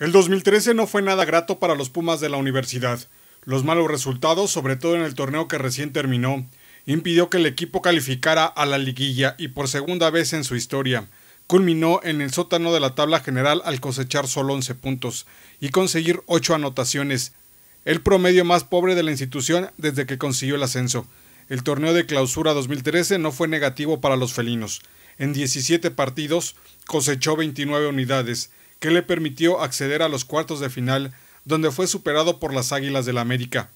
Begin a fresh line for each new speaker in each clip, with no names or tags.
El 2013 no fue nada grato para los Pumas de la universidad. Los malos resultados, sobre todo en el torneo que recién terminó, impidió que el equipo calificara a la liguilla y por segunda vez en su historia culminó en el sótano de la tabla general al cosechar solo 11 puntos y conseguir 8 anotaciones, el promedio más pobre de la institución desde que consiguió el ascenso. El torneo de clausura 2013 no fue negativo para los felinos. En 17 partidos cosechó 29 unidades, que le permitió acceder a los cuartos de final, donde fue superado por las Águilas del la América.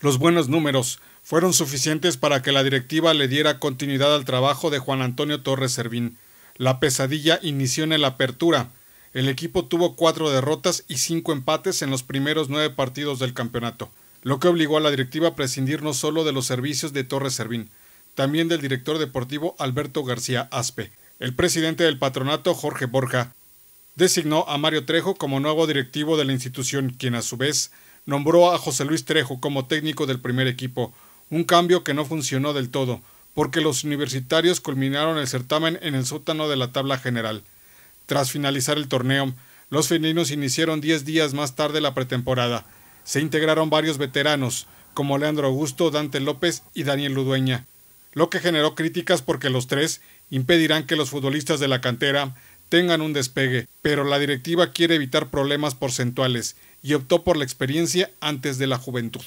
Los buenos números fueron suficientes para que la directiva le diera continuidad al trabajo de Juan Antonio Torres Servín. La pesadilla inició en la apertura. El equipo tuvo cuatro derrotas y cinco empates en los primeros nueve partidos del campeonato, lo que obligó a la directiva a prescindir no solo de los servicios de Torres Servín, también del director deportivo Alberto García Aspe, el presidente del patronato Jorge Borja designó a Mario Trejo como nuevo directivo de la institución, quien a su vez nombró a José Luis Trejo como técnico del primer equipo, un cambio que no funcionó del todo, porque los universitarios culminaron el certamen en el sótano de la tabla general. Tras finalizar el torneo, los felinos iniciaron 10 días más tarde la pretemporada. Se integraron varios veteranos, como Leandro Augusto, Dante López y Daniel Ludueña, lo que generó críticas porque los tres impedirán que los futbolistas de la cantera tengan un despegue, pero la directiva quiere evitar problemas porcentuales y optó por la experiencia antes de la juventud.